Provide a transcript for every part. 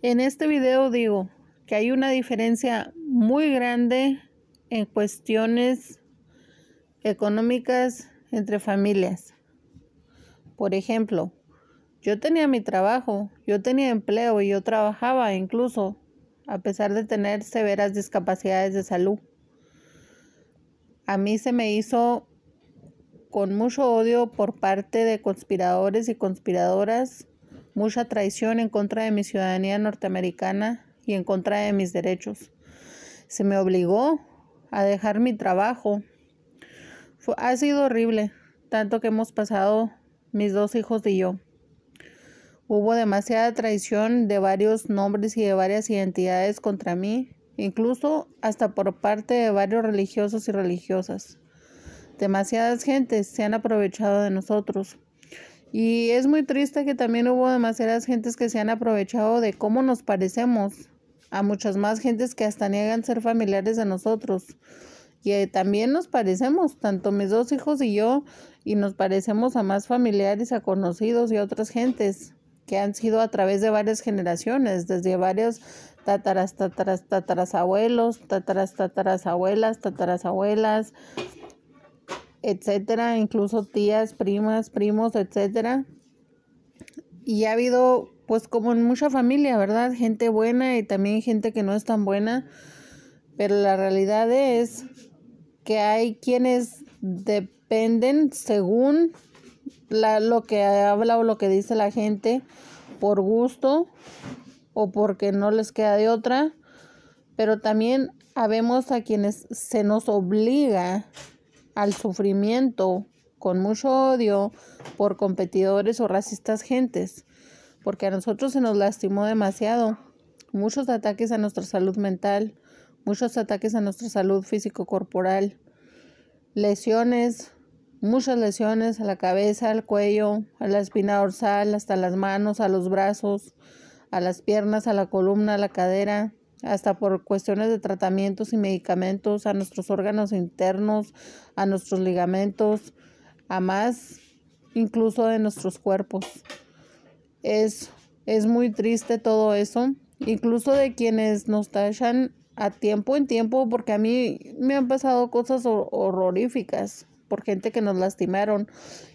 En este video digo que hay una diferencia muy grande en cuestiones económicas entre familias. Por ejemplo, yo tenía mi trabajo, yo tenía empleo y yo trabajaba incluso a pesar de tener severas discapacidades de salud. A mí se me hizo con mucho odio por parte de conspiradores y conspiradoras mucha traición en contra de mi ciudadanía norteamericana y en contra de mis derechos. Se me obligó a dejar mi trabajo. ha sido horrible, tanto que hemos pasado mis dos hijos y yo. Hubo demasiada traición de varios nombres y de varias identidades contra mí, incluso hasta por parte de varios religiosos y religiosas. Demasiadas gentes se han aprovechado de nosotros y es muy triste que también hubo demasiadas gentes que se han aprovechado de cómo nos parecemos a muchas más gentes que hasta niegan ser familiares de nosotros. Y eh, también nos parecemos, tanto mis dos hijos y yo, y nos parecemos a más familiares, a conocidos y a otras gentes que han sido a través de varias generaciones, desde varios tataras, tataras, tataras abuelos, tataras, tataras abuelas, tataras abuelas, etcétera, incluso tías, primas, primos, etcétera. Y ha habido, pues como en mucha familia, ¿verdad? Gente buena y también gente que no es tan buena, pero la realidad es que hay quienes dependen según la, lo que habla o lo que dice la gente por gusto o porque no les queda de otra, pero también habemos a quienes se nos obliga al sufrimiento con mucho odio por competidores o racistas gentes, porque a nosotros se nos lastimó demasiado. Muchos ataques a nuestra salud mental, muchos ataques a nuestra salud físico-corporal, lesiones, muchas lesiones a la cabeza, al cuello, a la espina dorsal, hasta las manos, a los brazos, a las piernas, a la columna, a la cadera, hasta por cuestiones de tratamientos y medicamentos a nuestros órganos internos, a nuestros ligamentos, a más incluso de nuestros cuerpos. Es, es muy triste todo eso, incluso de quienes nos tachan a tiempo en tiempo, porque a mí me han pasado cosas horroríficas por gente que nos lastimaron,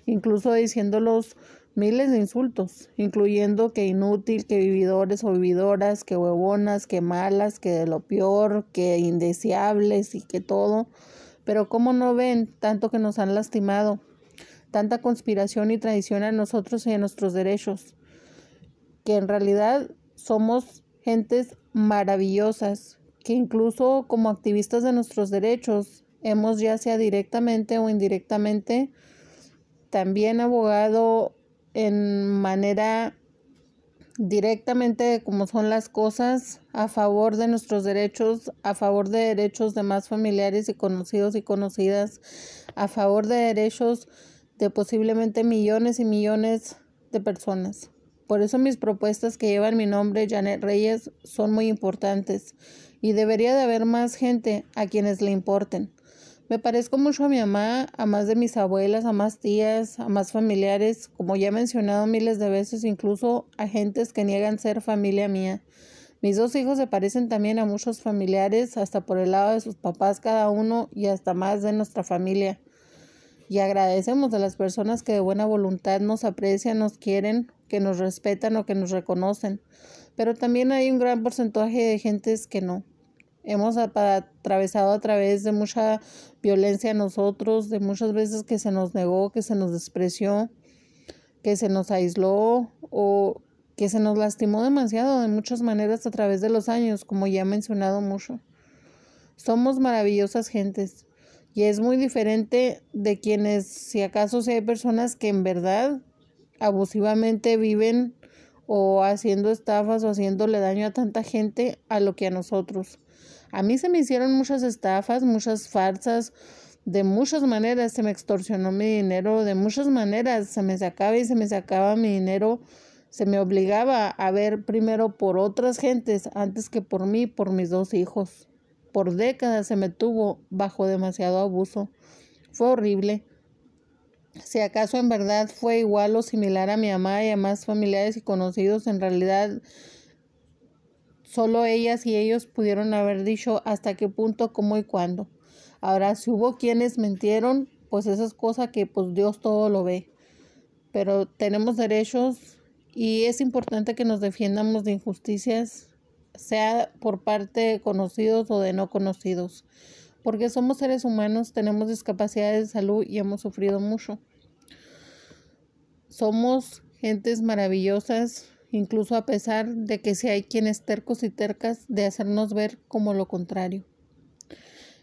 incluso diciéndolos miles de insultos, incluyendo que inútil, que vividores o vividoras, que huevonas, que malas, que de lo peor, que indeseables y que todo. Pero ¿cómo no ven tanto que nos han lastimado? Tanta conspiración y traición a nosotros y a nuestros derechos. Que en realidad somos gentes maravillosas, que incluso como activistas de nuestros derechos hemos ya sea directamente o indirectamente también abogado en manera directamente como son las cosas, a favor de nuestros derechos, a favor de derechos de más familiares y conocidos y conocidas, a favor de derechos de posiblemente millones y millones de personas. Por eso mis propuestas que llevan mi nombre, Janet Reyes, son muy importantes y debería de haber más gente a quienes le importen. Me parezco mucho a mi mamá, a más de mis abuelas, a más tías, a más familiares, como ya he mencionado miles de veces, incluso a gentes que niegan ser familia mía. Mis dos hijos se parecen también a muchos familiares, hasta por el lado de sus papás cada uno y hasta más de nuestra familia. Y agradecemos a las personas que de buena voluntad nos aprecian, nos quieren, que nos respetan o que nos reconocen. Pero también hay un gran porcentaje de gentes que no. Hemos atravesado a través de mucha violencia nosotros, de muchas veces que se nos negó, que se nos despreció, que se nos aisló o que se nos lastimó demasiado de muchas maneras a través de los años, como ya he mencionado mucho. Somos maravillosas gentes y es muy diferente de quienes, si acaso si hay personas que en verdad abusivamente viven o haciendo estafas o haciéndole daño a tanta gente a lo que a nosotros. A mí se me hicieron muchas estafas, muchas farsas, de muchas maneras se me extorsionó mi dinero, de muchas maneras se me sacaba y se me sacaba mi dinero, se me obligaba a ver primero por otras gentes antes que por mí, por mis dos hijos. Por décadas se me tuvo bajo demasiado abuso. Fue horrible. Si acaso en verdad fue igual o similar a mi mamá y a más familiares y conocidos, en realidad Solo ellas y ellos pudieron haber dicho hasta qué punto, cómo y cuándo. Ahora, si hubo quienes mintieron, pues esas es cosa que pues Dios todo lo ve. Pero tenemos derechos y es importante que nos defiendamos de injusticias, sea por parte de conocidos o de no conocidos. Porque somos seres humanos, tenemos discapacidades de salud y hemos sufrido mucho. Somos gentes maravillosas incluso a pesar de que si hay quienes tercos y tercas de hacernos ver como lo contrario.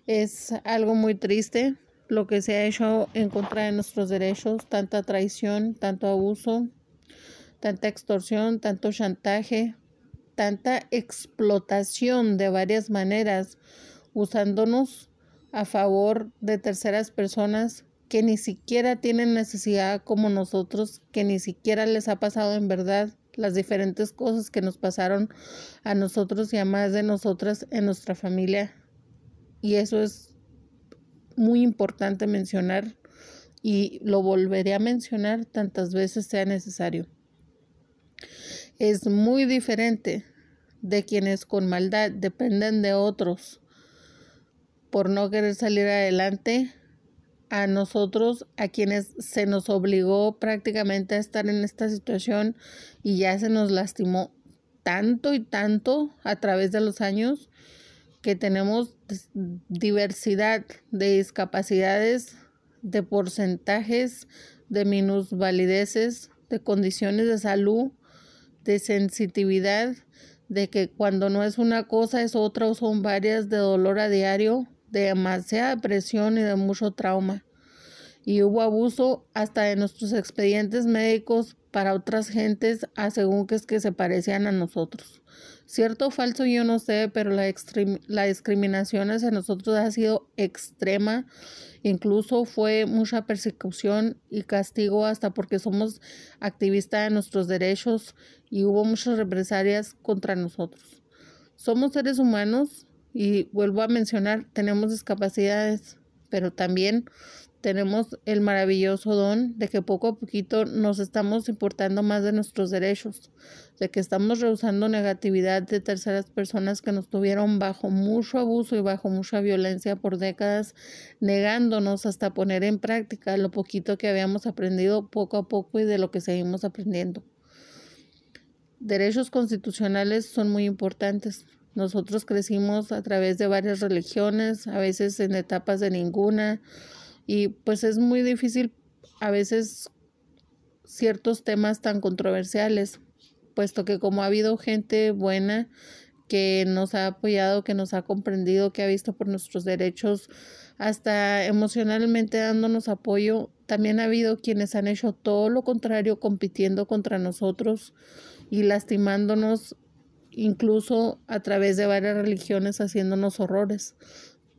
Es algo muy triste lo que se ha hecho en contra de nuestros derechos, tanta traición, tanto abuso, tanta extorsión, tanto chantaje, tanta explotación de varias maneras, usándonos a favor de terceras personas que ni siquiera tienen necesidad como nosotros, que ni siquiera les ha pasado en verdad las diferentes cosas que nos pasaron a nosotros y a más de nosotras en nuestra familia. Y eso es muy importante mencionar y lo volveré a mencionar tantas veces sea necesario. Es muy diferente de quienes con maldad dependen de otros por no querer salir adelante a nosotros, a quienes se nos obligó prácticamente a estar en esta situación y ya se nos lastimó tanto y tanto a través de los años que tenemos diversidad de discapacidades, de porcentajes, de minusvalideces, de condiciones de salud, de sensitividad, de que cuando no es una cosa es otra o son varias, de dolor a diario, demasiada depresión y de mucho trauma. Y hubo abuso hasta de nuestros expedientes médicos para otras gentes, ah, según que es que se parecían a nosotros. Cierto o falso, yo no sé, pero la, la discriminación hacia nosotros ha sido extrema. Incluso fue mucha persecución y castigo hasta porque somos activistas de nuestros derechos y hubo muchas represalias contra nosotros. Somos seres humanos, y vuelvo a mencionar, tenemos discapacidades, pero también tenemos el maravilloso don de que poco a poquito nos estamos importando más de nuestros derechos, de que estamos rehusando negatividad de terceras personas que nos tuvieron bajo mucho abuso y bajo mucha violencia por décadas, negándonos hasta poner en práctica lo poquito que habíamos aprendido poco a poco y de lo que seguimos aprendiendo. Derechos constitucionales son muy importantes. Nosotros crecimos a través de varias religiones, a veces en etapas de ninguna, y pues es muy difícil a veces ciertos temas tan controversiales, puesto que como ha habido gente buena que nos ha apoyado, que nos ha comprendido, que ha visto por nuestros derechos, hasta emocionalmente dándonos apoyo, también ha habido quienes han hecho todo lo contrario, compitiendo contra nosotros y lastimándonos incluso a través de varias religiones haciéndonos horrores,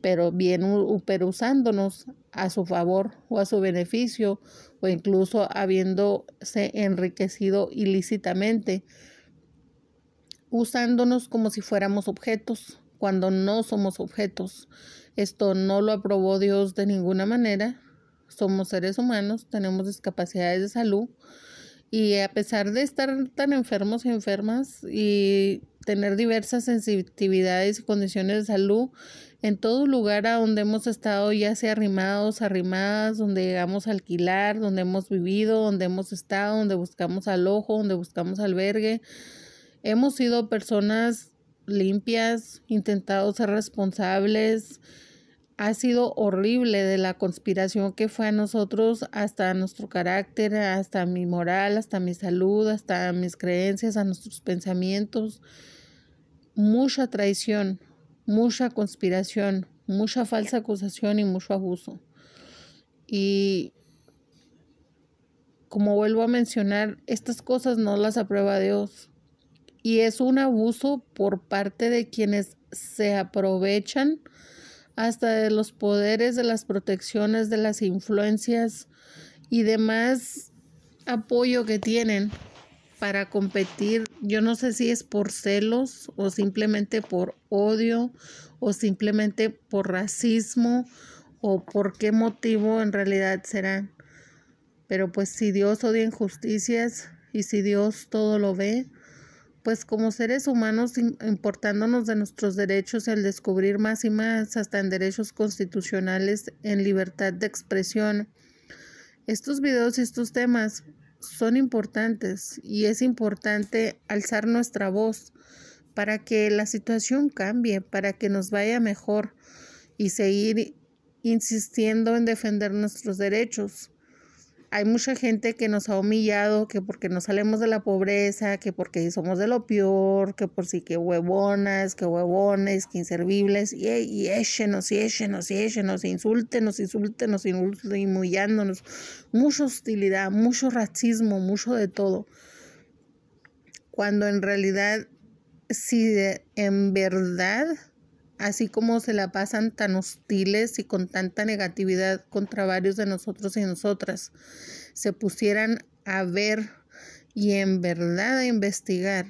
pero bien pero usándonos a su favor o a su beneficio o incluso habiéndose enriquecido ilícitamente, usándonos como si fuéramos objetos cuando no somos objetos. Esto no lo aprobó Dios de ninguna manera. Somos seres humanos, tenemos discapacidades de salud y a pesar de estar tan enfermos y enfermas y tener diversas sensitividades y condiciones de salud, en todo lugar a donde hemos estado, ya sea arrimados, arrimadas, donde llegamos a alquilar, donde hemos vivido, donde hemos estado, donde buscamos alojo, donde buscamos albergue, hemos sido personas limpias, intentados ser responsables, ha sido horrible de la conspiración que fue a nosotros, hasta nuestro carácter, hasta mi moral, hasta mi salud, hasta mis creencias, a nuestros pensamientos. Mucha traición, mucha conspiración, mucha falsa acusación y mucho abuso. Y como vuelvo a mencionar, estas cosas no las aprueba Dios. Y es un abuso por parte de quienes se aprovechan hasta de los poderes, de las protecciones, de las influencias y demás apoyo que tienen para competir. Yo no sé si es por celos o simplemente por odio o simplemente por racismo o por qué motivo en realidad serán. Pero pues si Dios odia injusticias y si Dios todo lo ve, pues como seres humanos importándonos de nuestros derechos, el descubrir más y más hasta en derechos constitucionales, en libertad de expresión. Estos videos y estos temas son importantes y es importante alzar nuestra voz para que la situación cambie, para que nos vaya mejor y seguir insistiendo en defender nuestros derechos hay mucha gente que nos ha humillado, que porque no salemos de la pobreza, que porque somos de lo peor, que por sí que huevonas, que huevones, que inservibles, y, y échenos, y échenos, y échenos, insúltenos, insúltenos, humillándonos. Mucha hostilidad, mucho racismo, mucho de todo. Cuando en realidad, si en verdad así como se la pasan tan hostiles y con tanta negatividad contra varios de nosotros y nosotras, se pusieran a ver y en verdad a investigar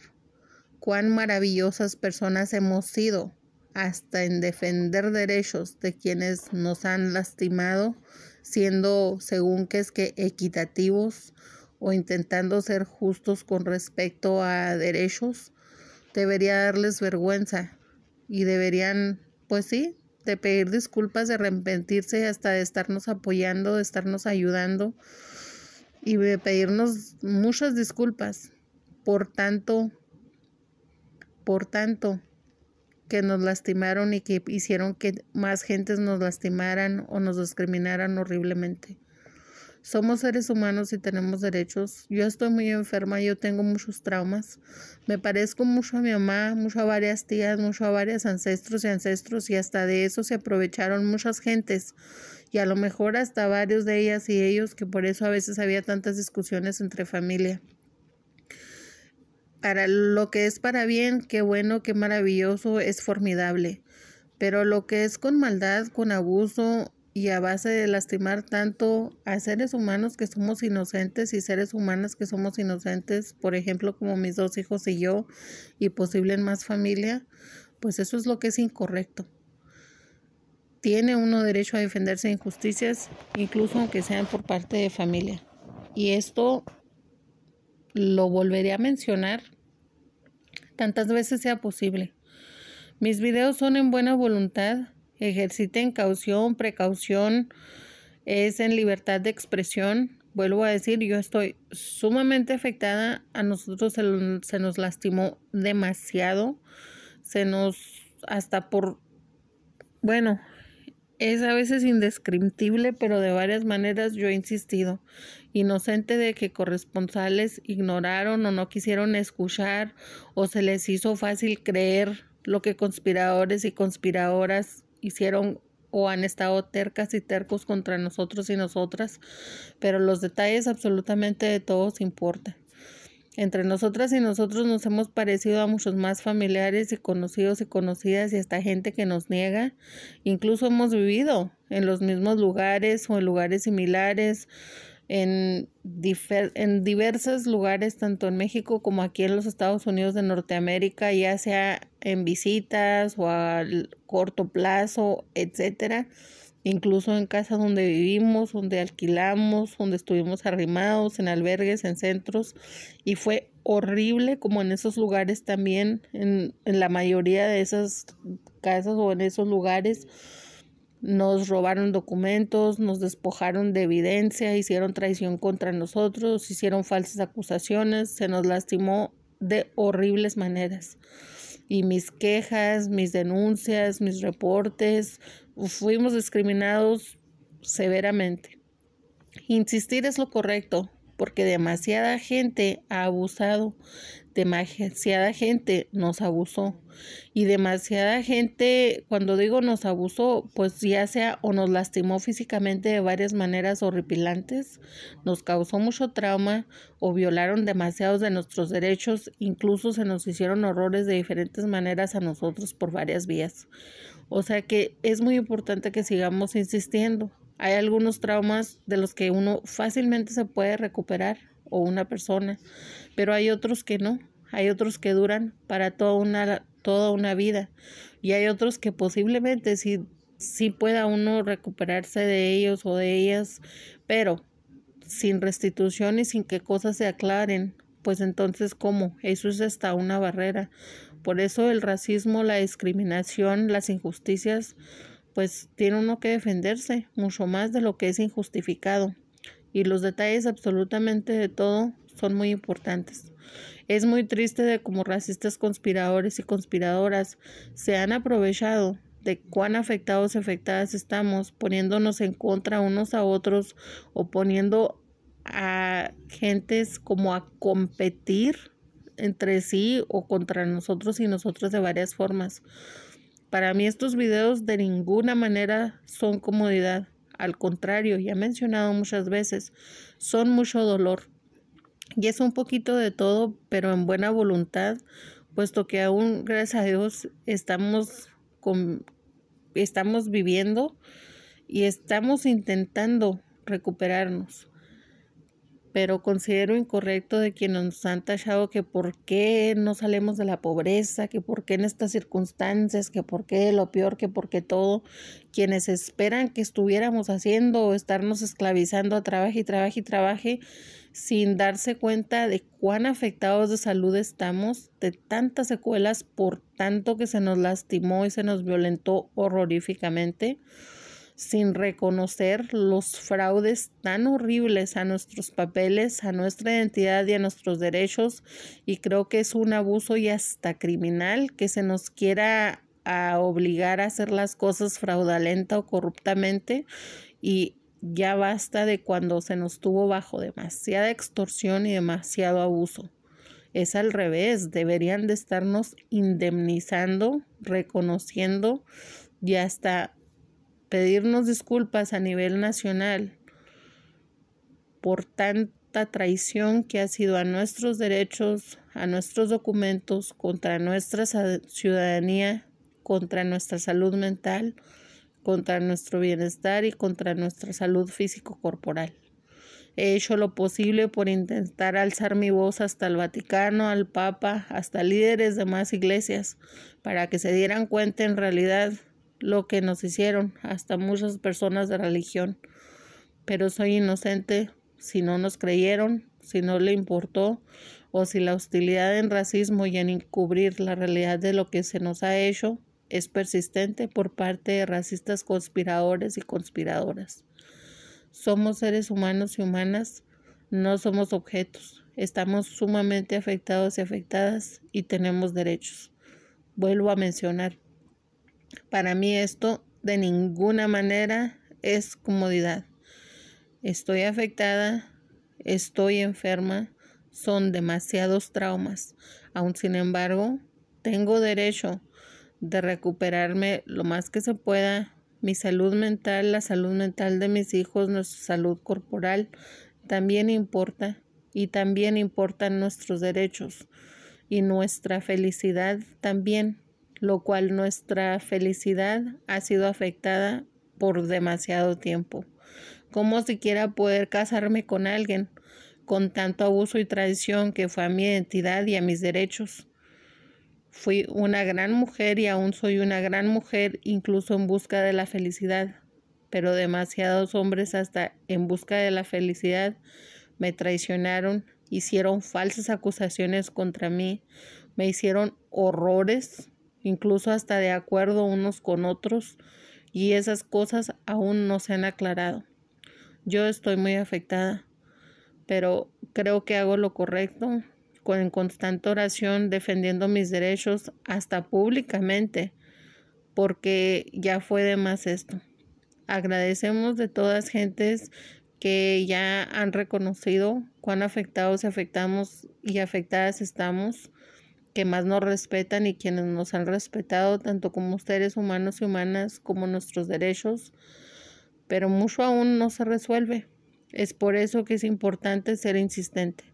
cuán maravillosas personas hemos sido, hasta en defender derechos de quienes nos han lastimado, siendo según que es que equitativos o intentando ser justos con respecto a derechos, debería darles vergüenza y deberían, pues sí, de pedir disculpas, de arrepentirse hasta de estarnos apoyando, de estarnos ayudando y de pedirnos muchas disculpas por tanto, por tanto que nos lastimaron y que hicieron que más gentes nos lastimaran o nos discriminaran horriblemente. Somos seres humanos y tenemos derechos. Yo estoy muy enferma, yo tengo muchos traumas. Me parezco mucho a mi mamá, mucho a varias tías, mucho a varios ancestros y ancestros y hasta de eso se aprovecharon muchas gentes y a lo mejor hasta varios de ellas y ellos que por eso a veces había tantas discusiones entre familia. Para lo que es para bien, qué bueno, qué maravilloso, es formidable. Pero lo que es con maldad, con abuso, y a base de lastimar tanto a seres humanos que somos inocentes y seres humanas que somos inocentes, por ejemplo, como mis dos hijos y yo, y posible en más familia, pues eso es lo que es incorrecto. Tiene uno derecho a defenderse de injusticias, incluso aunque sean por parte de familia. Y esto lo volveré a mencionar tantas veces sea posible. Mis videos son en buena voluntad ejerciten caución, precaución, es en libertad de expresión. Vuelvo a decir, yo estoy sumamente afectada, a nosotros se, nos lastimó demasiado, se nos hasta por, bueno, es a veces indescriptible, pero de varias maneras yo he insistido, inocente de que corresponsales ignoraron o no quisieron escuchar o se les hizo fácil creer lo que conspiradores y conspiradoras hicieron o han estado tercas y tercos contra nosotros y nosotras, pero los detalles absolutamente de todos importan. Entre nosotras y nosotros nos hemos parecido a muchos más familiares y conocidos y conocidas y hasta gente que nos niega. Incluso hemos vivido en los mismos lugares o en lugares similares en, en diversos lugares, tanto en México como aquí en los Estados Unidos de Norteamérica, ya sea en visitas o a corto plazo, etcétera. Incluso en casas donde vivimos, donde alquilamos, donde estuvimos arrimados, en albergues, en centros. Y fue horrible como en esos lugares también, en, en la mayoría de esas casas o en esos lugares nos robaron documentos, nos despojaron de evidencia, hicieron traición contra nosotros, hicieron falsas acusaciones, se nos lastimó de horribles maneras. Y mis quejas, mis denuncias, mis reportes, fuimos discriminados severamente. Insistir es lo correcto, porque demasiada gente ha abusado demasiada gente nos abusó y demasiada gente, cuando digo nos abusó, pues ya sea o nos lastimó físicamente de varias maneras horripilantes, nos causó mucho trauma o violaron demasiados de nuestros derechos, incluso se nos hicieron horrores de diferentes maneras a nosotros por varias vías. O sea que es muy importante que sigamos insistiendo. Hay algunos traumas de los que uno fácilmente se puede recuperar o una persona, pero hay otros que no, hay otros que duran para toda una, toda una vida y hay otros que posiblemente si sí pueda uno recuperarse de ellos o de ellas, pero sin restitución y sin que cosas se aclaren, pues entonces ¿cómo? Eso es hasta una barrera. Por eso el racismo, la discriminación, las injusticias, pues tiene uno que defenderse mucho más de lo que es injustificado y los detalles absolutamente de todo son muy importantes. Es muy triste de cómo racistas conspiradores y conspiradoras se han aprovechado de cuán afectados y afectadas estamos, poniéndonos en contra unos a otros o poniendo a gentes como a competir entre sí o contra nosotros y nosotros de varias formas. Para mí estos videos de ninguna manera son comodidad. Al contrario, ya he mencionado muchas veces, son mucho dolor. Y es un poquito de todo, pero en buena voluntad, puesto que aún, gracias a Dios, estamos, con, estamos viviendo y estamos intentando recuperarnos pero considero incorrecto de quienes nos han tachado que por qué no salemos de la pobreza, que por qué en estas circunstancias, que por qué lo peor, que por qué todo, quienes esperan que estuviéramos haciendo o estarnos esclavizando a trabajo y trabajo y trabajo sin darse cuenta de cuán afectados de salud estamos, de tantas secuelas por tanto que se nos lastimó y se nos violentó horroríficamente sin reconocer los fraudes tan horribles a nuestros papeles, a nuestra identidad y a nuestros derechos. Y creo que es un abuso y hasta criminal que se nos quiera obligar a hacer las cosas fraudulenta o corruptamente. Y ya basta de cuando se nos tuvo bajo demasiada extorsión y demasiado abuso. Es al revés, deberían de estarnos indemnizando, reconociendo y hasta pedirnos disculpas a nivel nacional por tanta traición que ha sido a nuestros derechos, a nuestros documentos, contra nuestra ciudadanía, contra nuestra salud mental, contra nuestro bienestar y contra nuestra salud físico-corporal. He hecho lo posible por intentar alzar mi voz hasta el Vaticano, al Papa, hasta líderes de más iglesias, para que se dieran cuenta en realidad lo que nos hicieron, hasta muchas personas de religión. Pero soy inocente si no nos creyeron, si no le importó, o si la hostilidad en racismo y en encubrir la realidad de lo que se nos ha hecho es persistente por parte de racistas conspiradores y conspiradoras. Somos seres humanos y humanas, no somos objetos. Estamos sumamente afectados y afectadas y tenemos derechos. Vuelvo a mencionar, para mí esto de ninguna manera es comodidad. Estoy afectada, estoy enferma, son demasiados traumas. Aun sin embargo, tengo derecho de recuperarme lo más que se pueda, mi salud mental, la salud mental de mis hijos, nuestra salud corporal, también importa y también importan nuestros derechos y nuestra felicidad también lo cual nuestra felicidad ha sido afectada por demasiado tiempo. ¿Cómo siquiera poder casarme con alguien con tanto abuso y traición que fue a mi identidad y a mis derechos? Fui una gran mujer y aún soy una gran mujer incluso en busca de la felicidad, pero demasiados hombres hasta en busca de la felicidad me traicionaron, hicieron falsas acusaciones contra mí, me hicieron horrores incluso hasta de acuerdo unos con otros, y esas cosas aún no se han aclarado. Yo estoy muy afectada, pero creo que hago lo correcto, con constante oración, defendiendo mis derechos hasta públicamente, porque ya fue de más esto. Agradecemos de todas gentes que ya han reconocido cuán afectados y afectamos y afectadas estamos que más nos respetan y quienes nos han respetado, tanto como seres humanos y humanas, como nuestros derechos, pero mucho aún no se resuelve. Es por eso que es importante ser insistente.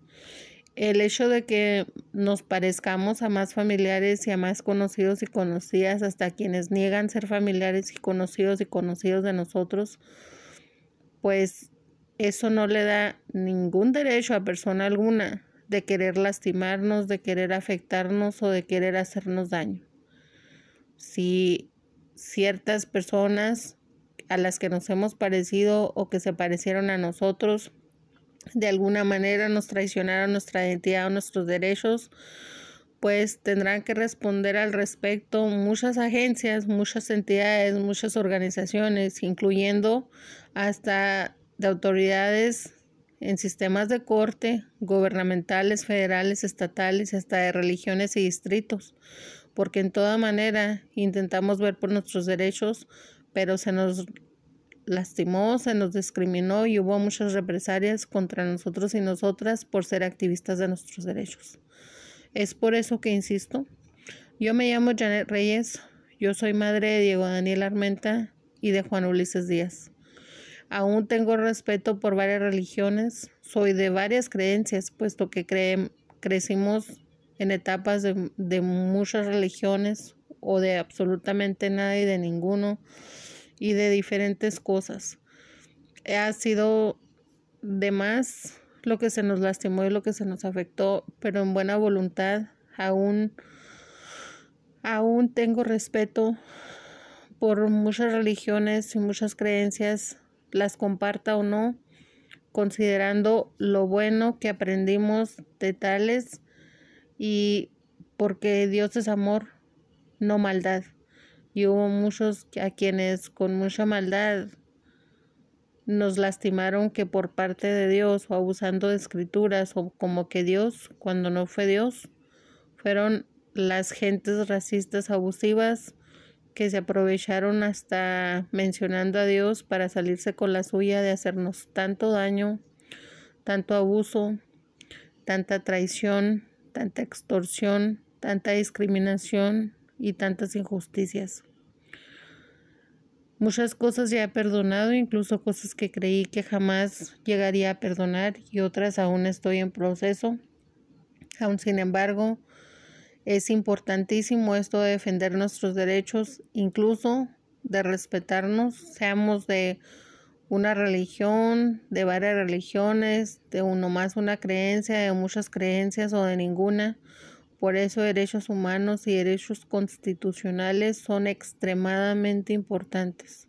El hecho de que nos parezcamos a más familiares y a más conocidos y conocidas, hasta quienes niegan ser familiares y conocidos y conocidos de nosotros, pues eso no le da ningún derecho a persona alguna de querer lastimarnos, de querer afectarnos o de querer hacernos daño. Si ciertas personas a las que nos hemos parecido o que se parecieron a nosotros, de alguna manera nos traicionaron nuestra identidad o nuestros derechos, pues tendrán que responder al respecto muchas agencias, muchas entidades, muchas organizaciones, incluyendo hasta de autoridades en sistemas de corte, gubernamentales, federales, estatales, hasta de religiones y distritos, porque en toda manera intentamos ver por nuestros derechos, pero se nos lastimó, se nos discriminó y hubo muchas represalias contra nosotros y nosotras por ser activistas de nuestros derechos. Es por eso que insisto. Yo me llamo Janet Reyes, yo soy madre de Diego Daniel Armenta y de Juan Ulises Díaz. Aún tengo respeto por varias religiones, soy de varias creencias, puesto que crecimos en etapas de, muchas religiones o de absolutamente nada y de ninguno y de diferentes cosas. Ha sido de más lo que se nos lastimó y lo que se nos afectó, pero en buena voluntad aún, aún tengo respeto por muchas religiones y muchas creencias las comparta o no, considerando lo bueno que aprendimos de tales y porque Dios es amor, no maldad. Y hubo muchos a quienes con mucha maldad nos lastimaron que por parte de Dios o abusando de escrituras o como que Dios, cuando no fue Dios, fueron las gentes racistas abusivas que se aprovecharon hasta mencionando a Dios para salirse con la suya de hacernos tanto daño, tanto abuso, tanta traición, tanta extorsión, tanta discriminación y tantas injusticias. Muchas cosas ya he perdonado, incluso cosas que creí que jamás llegaría a perdonar y otras aún estoy en proceso. Aún sin embargo, es importantísimo esto de defender nuestros derechos, incluso de respetarnos, seamos de una religión, de varias religiones, de uno más una creencia, de muchas creencias o de ninguna. Por eso derechos humanos y derechos constitucionales son extremadamente importantes.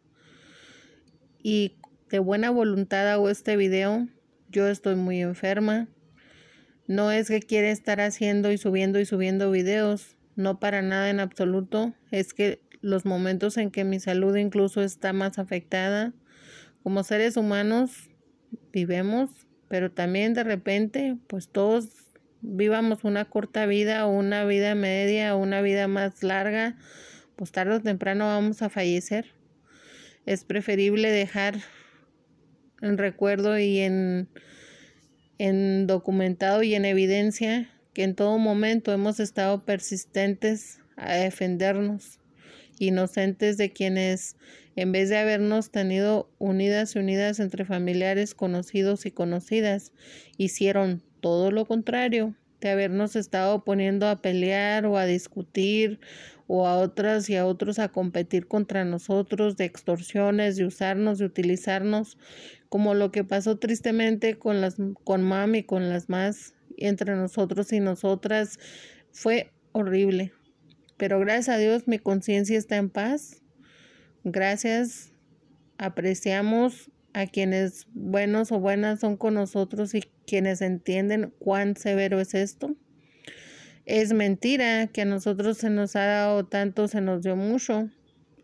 Y de buena voluntad hago este video. Yo estoy muy enferma. No es que quiera estar haciendo y subiendo y subiendo videos, no para nada en absoluto, es que los momentos en que mi salud incluso está más afectada, como seres humanos vivemos, pero también de repente, pues todos vivamos una corta vida o una vida media o una vida más larga, pues tarde o temprano vamos a fallecer. Es preferible dejar en recuerdo y en en documentado y en evidencia que en todo momento hemos estado persistentes a defendernos, inocentes de quienes, en vez de habernos tenido unidas y unidas entre familiares, conocidos y conocidas, hicieron todo lo contrario de habernos estado poniendo a pelear o a discutir o a otras y a otros a competir contra nosotros, de extorsiones, de usarnos, de utilizarnos, como lo que pasó tristemente con las con mami, con las más entre nosotros y nosotras fue horrible. Pero gracias a Dios mi conciencia está en paz. Gracias. Apreciamos a quienes buenos o buenas son con nosotros y quienes entienden cuán severo es esto. Es mentira que a nosotros se nos ha dado tanto, se nos dio mucho.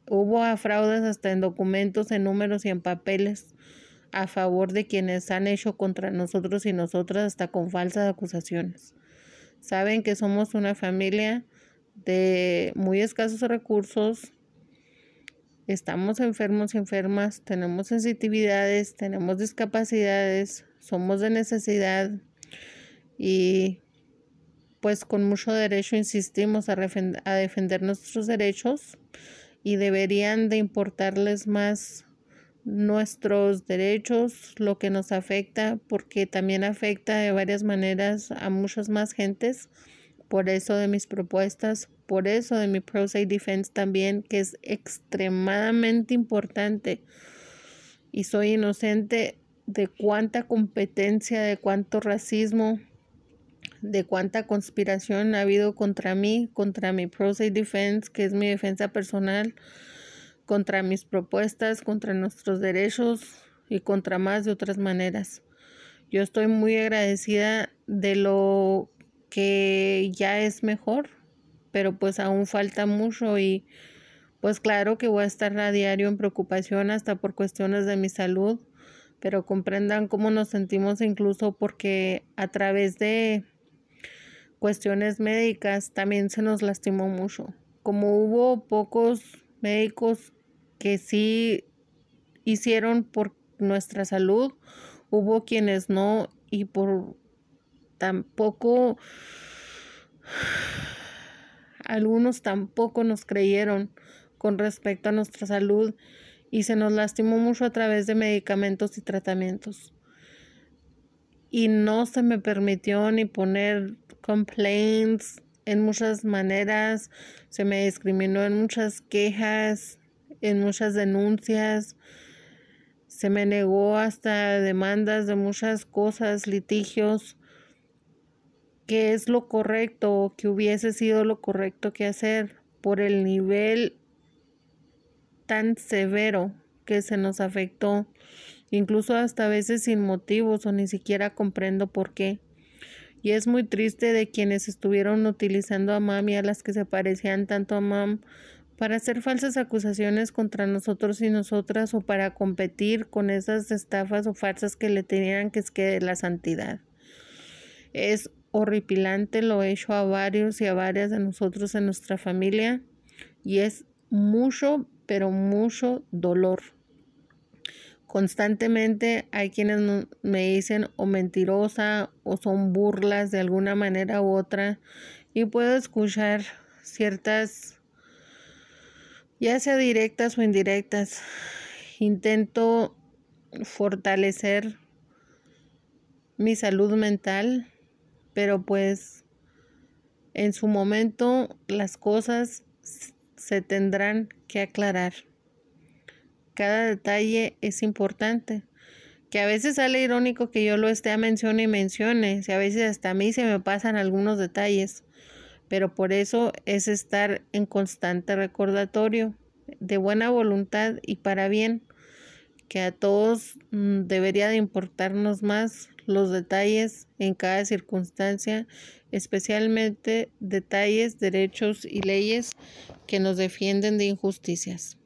Hubo fraudes hasta en documentos, en números y en papeles a favor de quienes han hecho contra nosotros y nosotras hasta con falsas acusaciones. Saben que somos una familia de muy escasos recursos, estamos enfermos y enfermas, tenemos sensitividades, tenemos discapacidades, somos de necesidad y pues con mucho derecho insistimos a, a defender nuestros derechos y deberían de importarles más nuestros derechos, lo que nos afecta, porque también afecta de varias maneras a muchas más gentes. Por eso de mis propuestas, por eso de mi Pro Defense también, que es extremadamente importante. Y soy inocente de cuánta competencia, de cuánto racismo, de cuánta conspiración ha habido contra mí, contra mi pro Process Defense, que es mi defensa personal, contra mis propuestas, contra nuestros derechos y contra más de otras maneras. Yo estoy muy agradecida de lo que ya es mejor, pero pues aún falta mucho y pues claro que voy a estar a diario en preocupación hasta por cuestiones de mi salud, pero comprendan cómo nos sentimos incluso porque a través de cuestiones médicas también se nos lastimó mucho. Como hubo pocos médicos que sí hicieron por nuestra salud, hubo quienes no y por tampoco algunos tampoco nos creyeron con respecto a nuestra salud y se nos lastimó mucho a través de medicamentos y tratamientos. Y no se me permitió ni poner complaints en muchas maneras, se me discriminó en muchas quejas, en muchas denuncias, se me negó hasta demandas de muchas cosas, litigios, que es lo correcto, que hubiese sido lo correcto que hacer por el nivel tan severo que se nos afectó, incluso hasta a veces sin motivos o ni siquiera comprendo por qué. Y es muy triste de quienes estuvieron utilizando a Mam y a las que se parecían tanto a Mam para hacer falsas acusaciones contra nosotros y nosotras o para competir con esas estafas o falsas que le tenían que es que la santidad. Es horripilante, lo he hecho a varios y a varias de nosotros en nuestra familia y es mucho, pero mucho dolor. Constantemente hay quienes me dicen o mentirosa o son burlas de alguna manera u otra y puedo escuchar ciertas, ya sea directas o indirectas. Intento fortalecer mi salud mental, pero pues en su momento las cosas se tendrán que aclarar. Cada detalle es importante. Que a veces sale irónico que yo lo esté a mención y mencione, si a veces hasta a mí se me pasan algunos detalles, pero por eso es estar en constante recordatorio, de buena voluntad y para bien, que a todos mm, debería de importarnos más los detalles en cada circunstancia, especialmente detalles, derechos y leyes que nos defienden de injusticias.